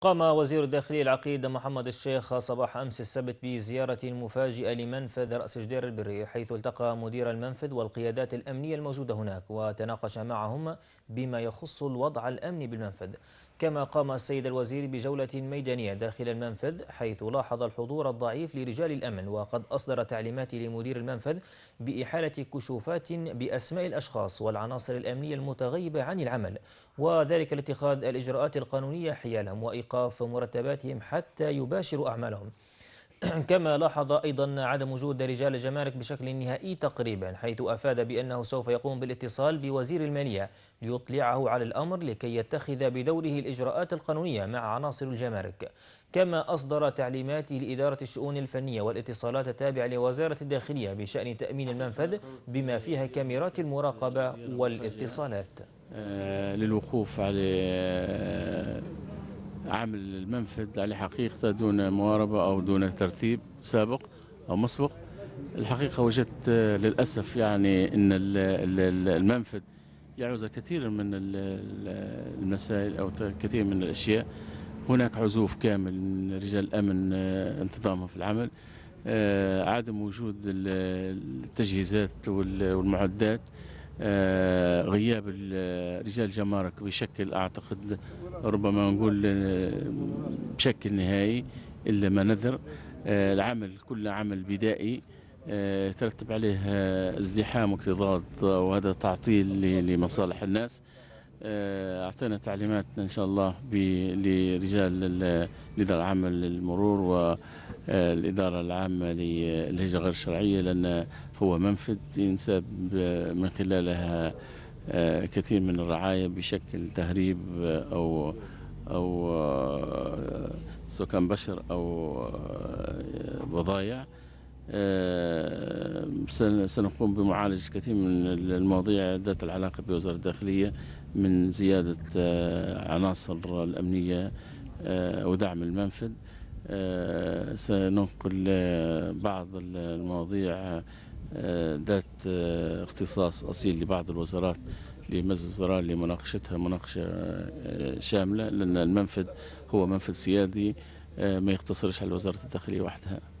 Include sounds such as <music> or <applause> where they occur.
قام وزير الداخلية العقيد محمد الشيخ صباح أمس السبت بزيارة مفاجئة لمنفذ رأس جدير البري حيث التقى مدير المنفذ والقيادات الأمنية الموجودة هناك وتناقش معهم بما يخص الوضع الأمني بالمنفذ كما قام السيد الوزير بجولة ميدانية داخل المنفذ حيث لاحظ الحضور الضعيف لرجال الأمن وقد أصدر تعليمات لمدير المنفذ بإحالة كشوفات بأسماء الأشخاص والعناصر الأمنية المتغيبة عن العمل وذلك لاتخاذ الإجراءات القانونية حيالهم وإيقاف مرتباتهم حتى يباشروا أعمالهم <clears throat> كما لاحظ أيضا عدم وجود رجال الجمارك بشكل نهائي تقريبا حيث أفاد بأنه سوف يقوم بالاتصال بوزير المالية ليطلعه على الأمر لكي يتخذ بدوره الإجراءات القانونية مع عناصر الجمارك كما أصدر تعليمات لإدارة الشؤون الفنية والاتصالات التابعة لوزارة الداخلية بشأن تأمين المنفذ بما فيها كاميرات المراقبة والاتصالات آه، للوقوف على آه، عمل المنفذ على حقيقته دون مواربة أو دون ترتيب سابق أو مسبق الحقيقة وجدت آه، للأسف يعني أن المنفذ يعوز كثير من المسائل أو كثير من الأشياء هناك عزوف كامل من رجال الأمن آه، انتظامهم في العمل آه، عدم وجود التجهيزات والمعدات آه، غياب رجال جمارك بشكل اعتقد ربما نقول آه، بشكل نهائي الا ما نذر آه، العمل كله عمل بدائي ترتب عليه ازدحام واكتظاظ وهذا تعطيل لمصالح الناس آه، اعطينا تعليمات ان شاء الله لرجال الاداره العامه للمرور والاداره آه، العامه للهجره غير الشرعيه لان هو منفذ ينساب آه، من خلالها كثير من الرعايه بشكل تهريب او او سكان بشر او بضايع آه، سنقوم بمعالجة كثير من المواضيع ذات العلاقة بوزارة الداخلية من زيادة آه، عناصر الأمنية آه، ودعم المنفذ سننقل بعض المواضيع ذات اختصاص أصيل لبعض الوزارات لمجلس الوزراء لمناقشتها مناقشة شاملة لأن المنفذ هو منفذ سيادي ما يقتصرش على وزارة الداخلية وحدها